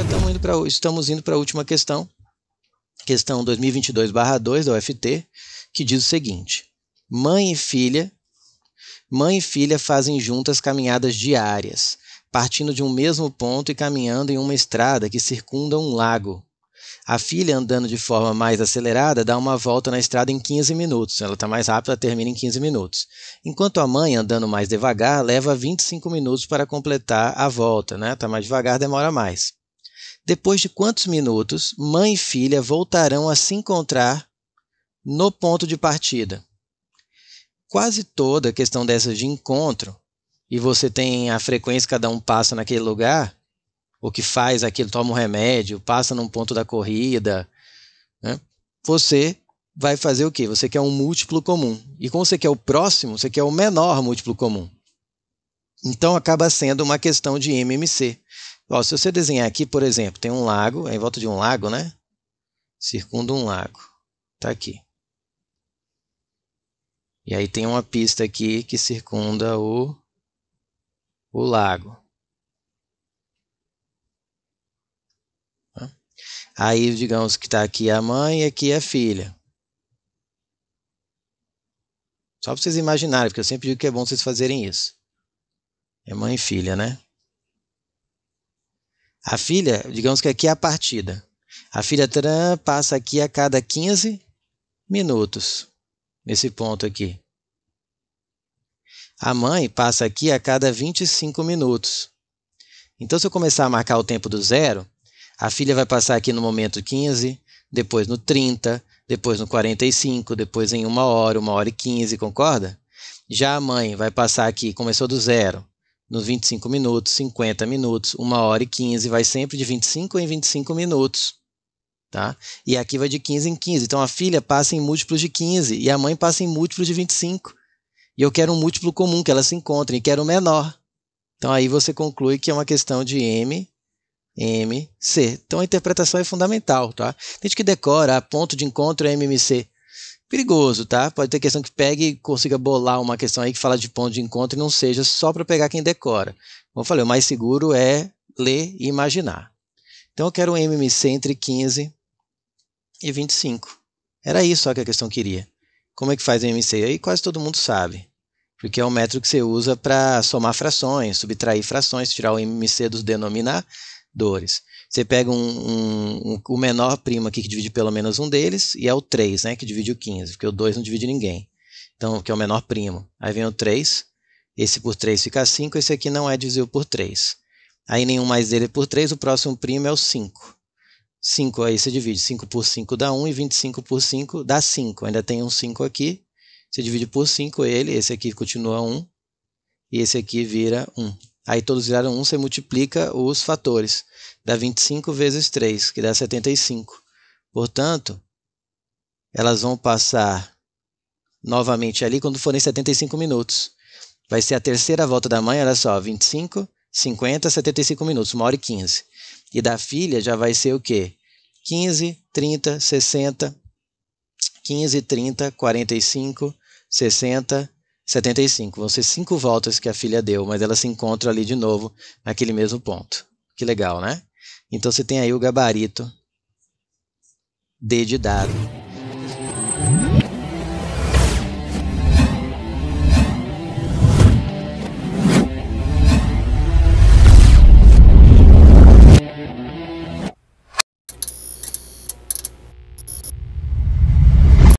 já estamos indo para estamos indo para a última questão, questão 2022/2 da UFT, que diz o seguinte: Mãe e filha, mãe e filha fazem juntas caminhadas diárias, partindo de um mesmo ponto e caminhando em uma estrada que circunda um lago. A filha, andando de forma mais acelerada, dá uma volta na estrada em 15 minutos. Ela está mais rápida, termina em 15 minutos. Enquanto a mãe, andando mais devagar, leva 25 minutos para completar a volta. Está né? Tá mais devagar, demora mais. Depois de quantos minutos, mãe e filha voltarão a se encontrar no ponto de partida? Quase toda a questão dessa de encontro, e você tem a frequência que cada um passa naquele lugar, o que faz aquilo, toma um remédio, passa num ponto da corrida, né? você vai fazer o quê? Você quer um múltiplo comum. E como você quer o próximo, você quer o menor múltiplo comum. Então acaba sendo uma questão de MMC. Ó, se você desenhar aqui, por exemplo, tem um lago, é em volta de um lago, né? Circunda um lago. Está aqui. E aí tem uma pista aqui que circunda o, o lago. Aí, digamos que está aqui a mãe e aqui a filha. Só para vocês imaginarem, porque eu sempre digo que é bom vocês fazerem isso. É mãe e filha, né? A filha, digamos que aqui é a partida. A filha tran passa aqui a cada 15 minutos, nesse ponto aqui. A mãe passa aqui a cada 25 minutos. Então, se eu começar a marcar o tempo do zero, a filha vai passar aqui no momento 15, depois no 30, depois no 45, depois em uma hora, uma hora e 15, concorda? Já a mãe vai passar aqui, começou do zero, nos 25 minutos, 50 minutos, 1 hora e 15, vai sempre de 25 em 25 minutos. Tá? E aqui vai de 15 em 15. Então a filha passa em múltiplos de 15 e a mãe passa em múltiplos de 25. E eu quero um múltiplo comum que elas se encontrem, quero o menor. Então aí você conclui que é uma questão de M, M, C. Então a interpretação é fundamental, tá? Tem gente que decora, ponto de encontro é MMC perigoso, tá? Pode ter questão que pegue e consiga bolar uma questão aí que fala de ponto de encontro e não seja só para pegar quem decora. Como eu falei, o mais seguro é ler e imaginar. Então eu quero um MMC entre 15 e 25. Era isso só que a questão queria. Como é que faz MMC? Aí quase todo mundo sabe. Porque é um método que você usa para somar frações, subtrair frações, tirar o MMC dos denominadores. Você pega um, um, um, o menor primo aqui que divide pelo menos um deles, e é o 3, né? Que divide o 15, porque o 2 não divide ninguém. Então, que é o menor primo. Aí vem o 3, esse por 3 fica 5, esse aqui não é divisível por 3. Aí nenhum mais dele é por 3, o próximo primo é o 5. 5 aí você divide, 5 por 5 dá 1 e 25 por 5 dá 5. Ainda tem um 5 aqui, você divide por 5 ele, esse aqui continua 1 e esse aqui vira 1. Aí todos viraram 1, você multiplica os fatores. Dá 25 vezes 3, que dá 75. Portanto, elas vão passar novamente ali quando forem 75 minutos. Vai ser a terceira volta da mãe, olha só, 25, 50, 75 minutos, 1 hora e 15. E da filha já vai ser o quê? 15, 30, 60, 15, 30, 45, 60, 75. Vão ser cinco voltas que a filha deu, mas ela se encontra ali de novo, naquele mesmo ponto. Que legal, né? Então você tem aí o gabarito D de dado.